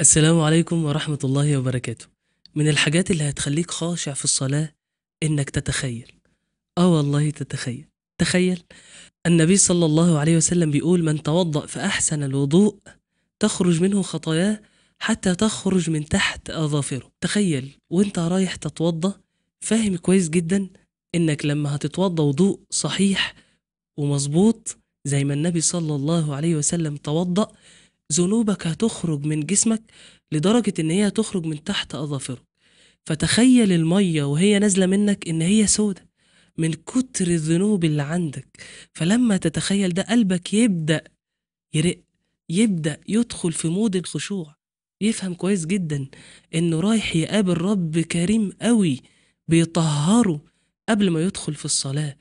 السلام عليكم ورحمة الله وبركاته من الحاجات اللي هتخليك خاشع في الصلاة إنك تتخيل آه والله تتخيل تخيل النبي صلى الله عليه وسلم بيقول من توضأ فأحسن الوضوء تخرج منه خطاياه حتى تخرج من تحت أظافره تخيل وانت رايح تتوضأ فاهم كويس جدا إنك لما هتتوضأ وضوء صحيح ومظبوط زي ما النبي صلى الله عليه وسلم توضأ ذنوبك هتخرج من جسمك لدرجة إن هي تخرج من تحت أظافرك فتخيل المية وهي نازلة منك إن هي سودة من كتر الذنوب اللي عندك فلما تتخيل ده قلبك يبدأ يرق يبدأ يدخل في مود الخشوع يفهم كويس جدا إنه رايح يقابل رب كريم قوي بيطهره قبل ما يدخل في الصلاة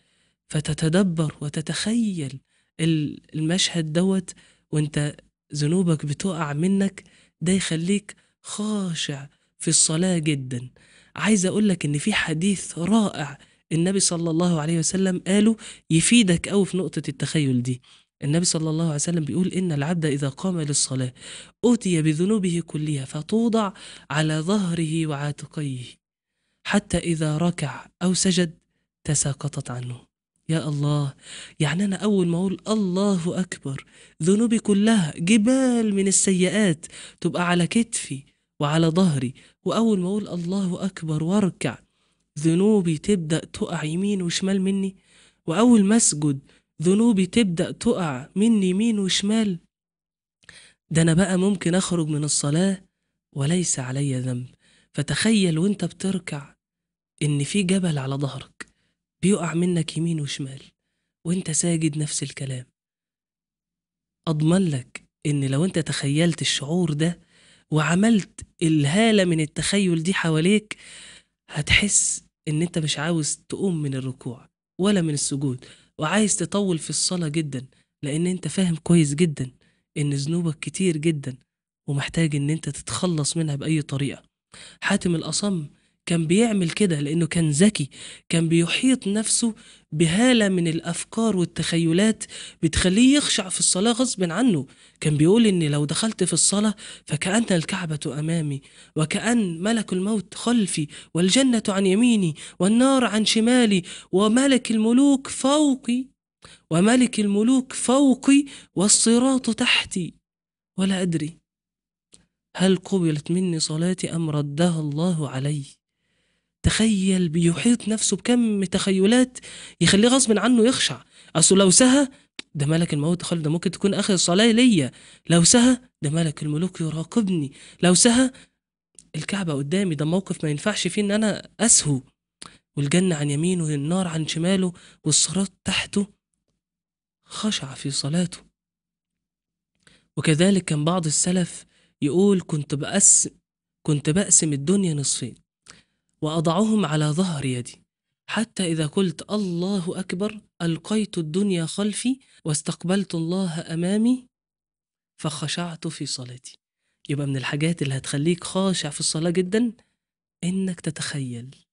فتتدبر وتتخيل المشهد دوت وانت ذنوبك بتقع منك ده يخليك خاشع في الصلاة جدا عايز أقولك إن في حديث رائع النبي صلى الله عليه وسلم قاله يفيدك أو في نقطة التخيل دي النبي صلى الله عليه وسلم بيقول إن العبد إذا قام للصلاة أوتي بذنوبه كلها فتوضع على ظهره وعاتقيه حتى إذا ركع أو سجد تساقطت عنه يا الله يعني أنا أول ما أقول الله أكبر ذنوبي كلها جبال من السيئات تبقى على كتفي وعلى ظهري وأول ما أقول الله أكبر وأركع ذنوبي تبدأ تقع يمين وشمال مني وأول ما أسجد ذنوبي تبدأ تقع مني يمين وشمال ده أنا بقى ممكن أخرج من الصلاة وليس علي ذنب فتخيل وانت بتركع إن في جبل على ظهرك بيقع منك يمين وشمال وانت ساجد نفس الكلام اضمن لك ان لو انت تخيلت الشعور ده وعملت الهاله من التخيل دي حواليك هتحس ان انت مش عاوز تقوم من الركوع ولا من السجود وعايز تطول في الصلاه جدا لان انت فاهم كويس جدا ان ذنوبك كتير جدا ومحتاج ان انت تتخلص منها باي طريقه حاتم الاصم كان بيعمل كده لأنه كان ذكي كان بيحيط نفسه بهالة من الأفكار والتخيلات بتخليه يخشع في الصلاة غصب عنه كان بيقول إن لو دخلت في الصلاة فكأن الكعبة أمامي وكأن ملك الموت خلفي والجنة عن يميني والنار عن شمالي وملك الملوك فوقي وملك الملوك فوقي والصراط تحتي ولا أدري هل قبلت مني صلاتي أم ردها الله علي تخيل بيحيط نفسه بكم تخيلات يخليه غصب عنه يخشع اصل لو سهى ده ملك الموت خالد ده ممكن تكون اخر صلاه ليا لو سهى ده ملك الملوك يراقبني لو سهى الكعبه قدامي ده موقف ما ينفعش فيه ان انا اسهو والجنه عن يمينه والنار عن شماله والصراط تحته خشع في صلاته وكذلك كان بعض السلف يقول كنت بقسم كنت بقسم الدنيا نصفين وأضعهم على ظهر يدي حتى إذا قلت الله أكبر ألقيت الدنيا خلفي واستقبلت الله أمامي فخشعت في صلاتي يبقى من الحاجات اللي هتخليك خاشع في الصلاة جدا إنك تتخيل